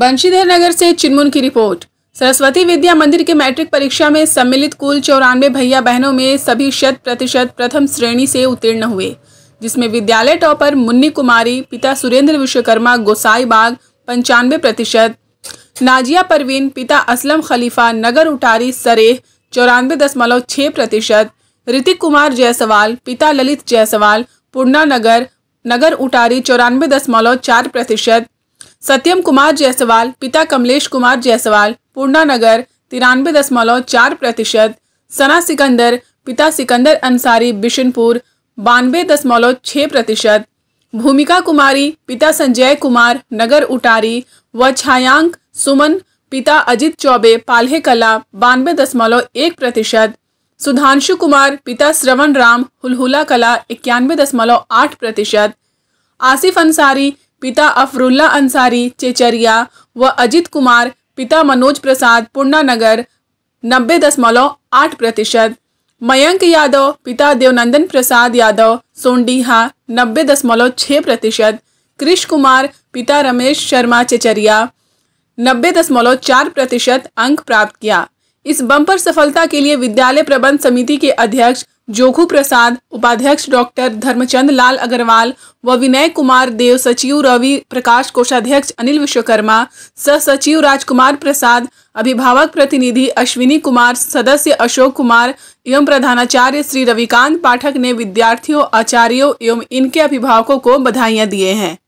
बंशीधर नगर से चिनमुन की रिपोर्ट सरस्वती विद्या मंदिर के मैट्रिक परीक्षा में सम्मिलित कुल चौरानवे भैया बहनों में सभी शत प्रतिशत प्रथम श्रेणी से उत्तीर्ण हुए जिसमें विद्यालय टॉपर मुन्नी कुमारी पिता सुरेंद्र विश्वकर्मा गोसाई बाग पंचानवे प्रतिशत नाजिया परवीन पिता असलम खलीफा नगर उटारी सरेह चौरानवे दशमलव छः प्रतिशत ऋतिक कुमार जायसवाल पिता ललित जायसवाल पूर्णानगर नगर नगर उटारी चौरानवे दशमलव चार प्रतिशत सत्यम कुमार जायसवाल पिता कमलेश कुमार जायसवाल पूर्णा नगर तिरानवे दशमलव चार प्रतिशत सना सिकंदर पिता सिकंदर अंसारी बिशनपुर बानवे दशमलव छः प्रतिशत भूमिका कुमारी पिता संजय कुमार नगर उटारी व छायांक सुमन पिता अजित चौबे पाल्हे कला बानवे दशमलव एक प्रतिशत सुधांशु कुमार पिता श्रवण राम हुलहुला कला इक्यानवे दशमलव आठ प्रतिशत आसिफ अंसारी पिता अफरुल्ला अंसारी चेचरिया व अजित कुमार पिता मनोज प्रसाद पूर्णानगर नब्बे दशमलव आठ प्रतिशत मयंक यादव पिता देवनंदन प्रसाद यादव सोंडीहा नब्बे दशमलव छः प्रतिशत कृष कुमार पिता रमेश शर्मा चेचरिया नब्बे दशमलव चार प्रतिशत अंक प्राप्त किया इस बम्पर सफलता के लिए विद्यालय प्रबंध समिति के अध्यक्ष जोखू प्रसाद उपाध्यक्ष डॉक्टर धर्मचंद लाल अग्रवाल व विनय कुमार देव सचिव रवि प्रकाश कोषाध्यक्ष अनिल विश्वकर्मा सचिव राजकुमार प्रसाद अभिभावक प्रतिनिधि अश्विनी कुमार सदस्य अशोक कुमार एवं प्रधानाचार्य श्री रविकांत पाठक ने विद्यार्थियों आचार्यों एवं इनके अभिभावकों को बधाइयां दिए हैं